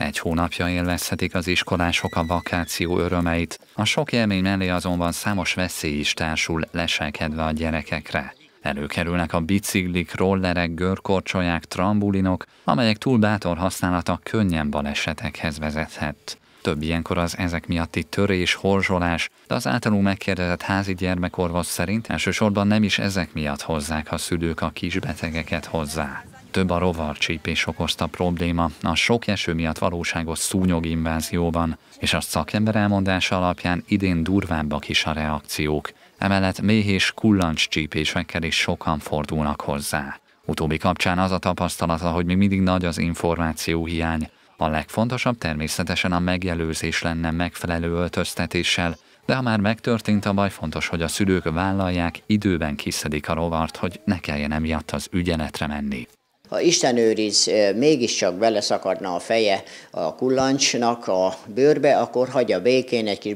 Egy hónapja élvezhetik az iskolások a vakáció örömeit, a sok élmény mellé azonban számos veszély is társul leselkedve a gyerekekre. Előkerülnek a biciklik, rollerek, görkorcsolyák, trambulinok, amelyek túl bátor használata könnyen balesetekhez vezethet. Több ilyenkor az ezek miatti törés, horzsolás, de az általunk megkérdezett házi gyermekorvos szerint elsősorban nem is ezek miatt hozzák a szülők a kisbetegeket hozzá több a rovarcsípés okozta probléma a sok eső miatt valóságos szúnyoginvázióban, és a szakember elmondása alapján idén durvábbak is a reakciók. Emellett méh és kullancs csípésekkel is sokan fordulnak hozzá. Utóbbi kapcsán az a tapasztalata, hogy még mindig nagy az információ hiány. A legfontosabb természetesen a megjelőzés lenne megfelelő öltöztetéssel, de ha már megtörtént a baj, fontos, hogy a szülők vállalják, időben kiszedik a rovart, hogy ne kelljen emiatt az ügyeletre menni. A Isten őriz, mégiscsak beleszakadna a feje a kullancsnak a bőrbe, akkor hagyja békén, egy kis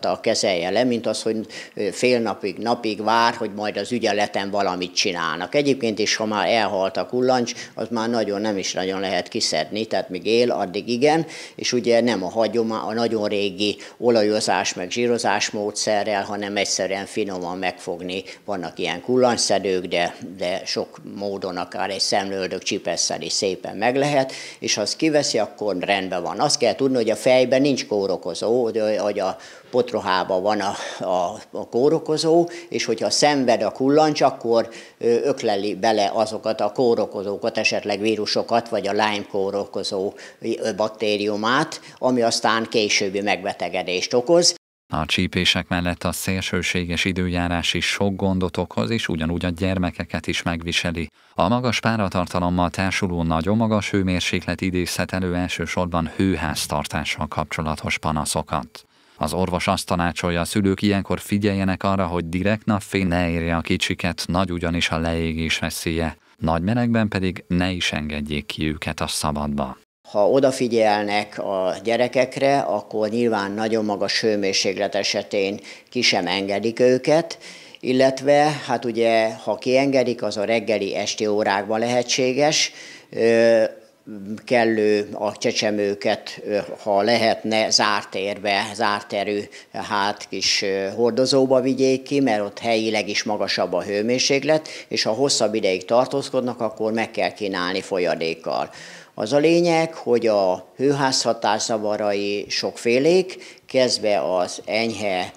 a kezelje le, mint az, hogy fél napig, napig vár, hogy majd az ügyeleten valamit csinálnak. Egyébként is, ha már elhalt a kullancs, az már nagyon nem is nagyon lehet kiszedni, tehát míg él, addig igen, és ugye nem a hagyomány, a nagyon régi olajozás meg zsírozás módszerrel, hanem egyszerűen finoman megfogni. Vannak ilyen kullancszedők, de, de sok módon akár egy szem szemlődök csipesszel szépen meg lehet, és ha azt kiveszi, akkor rendben van. Azt kell tudni, hogy a fejben nincs kórokozó, hogy a potrohában van a, a, a kórokozó, és hogyha szenved a kullancs, akkor ökleli bele azokat a kórokozókat, esetleg vírusokat, vagy a Lyme kórokozó baktériumát, ami aztán későbbi megbetegedést okoz. A csípések mellett a szélsőséges időjárás is sok gondot okoz, és ugyanúgy a gyermekeket is megviseli. A magas páratartalommal társuló nagyon magas hőmérséklet idézhet elő elsősorban hőháztartással kapcsolatos panaszokat. Az orvos azt tanácsolja, a szülők ilyenkor figyeljenek arra, hogy direkt napfény ne érje a kicsiket, nagy ugyanis a leégés veszélye. Nagy melegben pedig ne is engedjék ki őket a szabadba ha odafigyelnek a gyerekekre, akkor nyilván nagyon magas hőmérséklet esetén ki sem engedik őket, illetve hát ugye, ha kiengedik, az a reggeli esti órákban lehetséges, kellő a csecsemőket, ha lehetne, zárt érbe, zárt erő, hát kis hordozóba vigyék ki, mert ott helyileg is magasabb a hőmérséklet, és ha hosszabb ideig tartózkodnak, akkor meg kell kínálni folyadékkal. Az a lényeg, hogy a hőházhatás zavarai sokfélék, kezdve az enyhe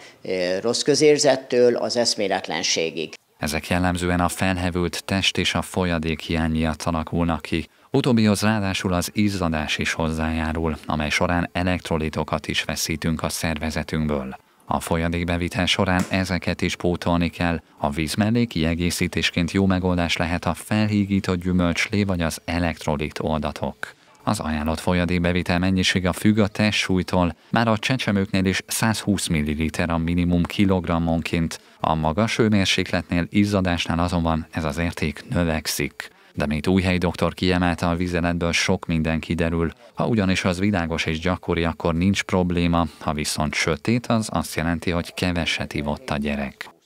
rossz közérzettől az eszméletlenségig. Ezek jellemzően a felhevült test és a folyadék hiány miatt alakulnak ki. Utóbbihoz ráadásul az izzadás is hozzájárul, amely során elektrolitokat is veszítünk a szervezetünkből. A folyadékbevitel során ezeket is pótolni kell, a víz mellé kiegészítésként jó megoldás lehet a felhígított gyümölcslé vagy az elektrolit oldatok. Az ajánlott folyadékbevitel mennyisége függ a testsúlytól, már a csecsemőknél is 120 ml a minimum kilogrammonként, a magas hőmérsékletnél, izzadásnál azonban ez az érték növekszik. De mint újhelyi doktor kiemelte, a vizeletből sok minden kiderül. Ha ugyanis az világos és gyakori, akkor nincs probléma, ha viszont sötét, az azt jelenti, hogy keveset ivott a gyerek.